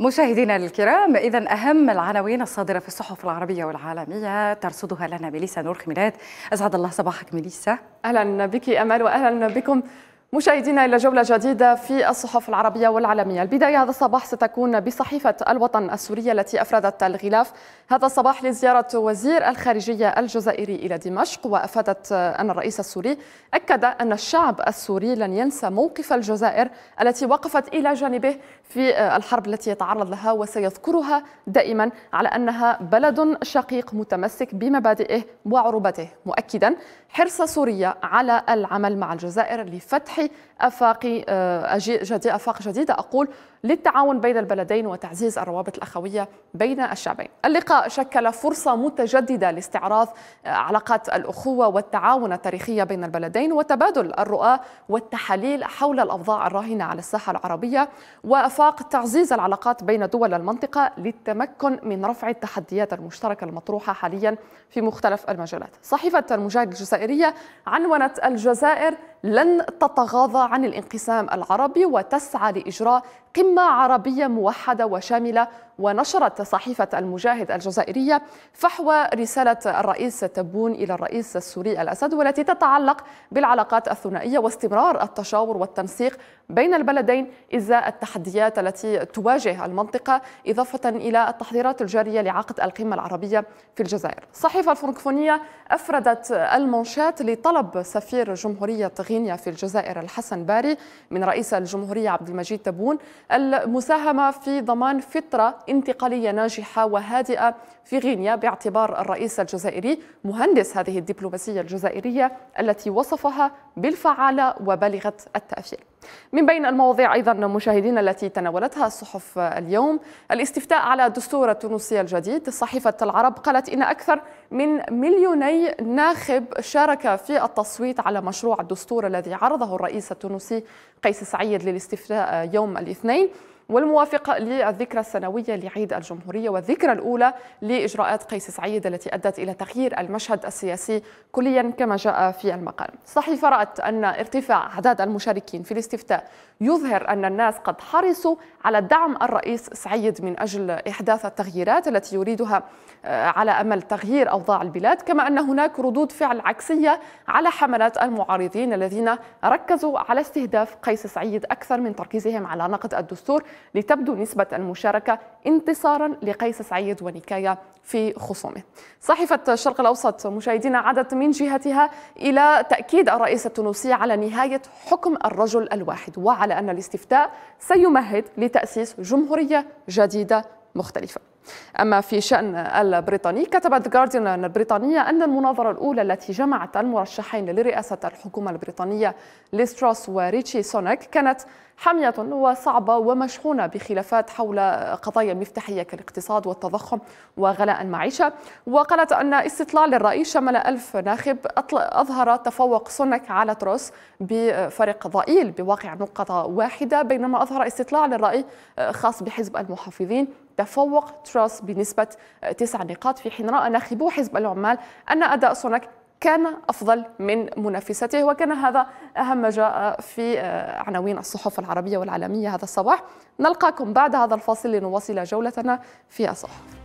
مشاهدينا الكرام إذا أهم العناوين الصادرة في الصحف العربية والعالمية ترصدها لنا ميليسا نور خميلات أسعد الله صباحك ميليسا أهلا بك أمل وأهلا بكم مشاهدينا إلى جولة جديدة في الصحف العربية والعالمية البداية هذا الصباح ستكون بصحيفة الوطن السورية التي أفردت الغلاف هذا الصباح لزيارة وزير الخارجية الجزائري إلى دمشق وأفادت أن الرئيس السوري أكد أن الشعب السوري لن ينسى موقف الجزائر التي وقفت إلى جانبه في الحرب التي يتعرض لها وسيذكرها دائما على أنها بلد شقيق متمسك بمبادئه وعروبته مؤكدا حرص سوريا على العمل مع الجزائر لفتح افاق افاقي آه، جديد افاق جديده اقول للتعاون بين البلدين وتعزيز الروابط الاخويه بين الشعبين. اللقاء شكل فرصه متجدده لاستعراض آه، علاقات الاخوه والتعاون التاريخيه بين البلدين وتبادل الرؤى والتحاليل حول الاوضاع الراهنه على الساحه العربيه وافاق تعزيز العلاقات بين دول المنطقه للتمكن من رفع التحديات المشتركه المطروحه حاليا في مختلف المجالات. صحيفه المجاهد الجزائريه عنونت الجزائر لن تتغاضى عن الانقسام العربي وتسعى لاجراء قمه عربيه موحده وشامله ونشرت صحيفة المجاهد الجزائرية فحوى رسالة الرئيس تبون إلى الرئيس السوري الأسد والتي تتعلق بالعلاقات الثنائية واستمرار التشاور والتنسيق بين البلدين إزاء التحديات التي تواجه المنطقة إضافة إلى التحضيرات الجارية لعقد القمة العربية في الجزائر الصحيفة الفرنكفونية أفردت المنشات لطلب سفير جمهورية غينيا في الجزائر الحسن باري من رئيس الجمهورية عبد المجيد تبون المساهمة في ضمان فترة انتقالية ناجحة وهادئة في غينيا باعتبار الرئيس الجزائري مهندس هذه الدبلوماسية الجزائرية التي وصفها بالفعالة وبالغة التأثير من بين المواضيع أيضا مشاهدين التي تناولتها الصحف اليوم الاستفتاء على الدستور التونسي الجديد صحيفة العرب قالت إن أكثر من مليوني ناخب شارك في التصويت على مشروع الدستور الذي عرضه الرئيس التونسي قيس سعيد للاستفتاء يوم الاثنين والموافقة للذكرى السنوية لعيد الجمهورية والذكرى الأولى لإجراءات قيس سعيد التي أدت إلى تغيير المشهد السياسي كليا كما جاء في المقال الصحيفة رأت أن ارتفاع أعداد المشاركين في الاستفتاء يظهر أن الناس قد حرصوا على دعم الرئيس سعيد من أجل إحداث التغييرات التي يريدها آه، على أمل تغيير أوضاع البلاد كما أن هناك ردود فعل عكسية على حملات المعارضين الذين ركزوا على استهداف قيس سعيد أكثر من تركيزهم على نقد الدستور لتبدو نسبة المشاركة انتصارا لقيس سعيد ونكاية في خصومه صحيفة الشرق الأوسط مشاهدينا عادت من جهتها إلى تأكيد الرئيس التونسي على نهاية حكم الرجل الواحد وعلى أن الاستفتاء سيمهد لتأسيس جمهورية جديدة مختلفة أما في شأن البريطاني كتبت جارديان البريطانية أن المناظرة الأولى التي جمعت المرشحين لرئاسة الحكومة البريطانية ليستروس وريتشي سونك كانت حامية وصعبة ومشحونة بخلافات حول قضايا مفتاحية كالاقتصاد والتضخم وغلاء المعيشة وقالت أن استطلال الرأي شمل ألف ناخب أظهر تفوق سونك على تروس بفرق ضئيل بواقع نقطة واحدة بينما أظهر استطلاع للرأي خاص بحزب المحافظين تفوق تراس بنسبة تسع نقاط في حين رأى ناخبو حزب العمال أن أداء سونك كان أفضل من منافسته وكان هذا أهم ما جاء في عناوين الصحف العربية والعالمية هذا الصباح نلقاكم بعد هذا الفاصل لنواصل جولتنا في الصحف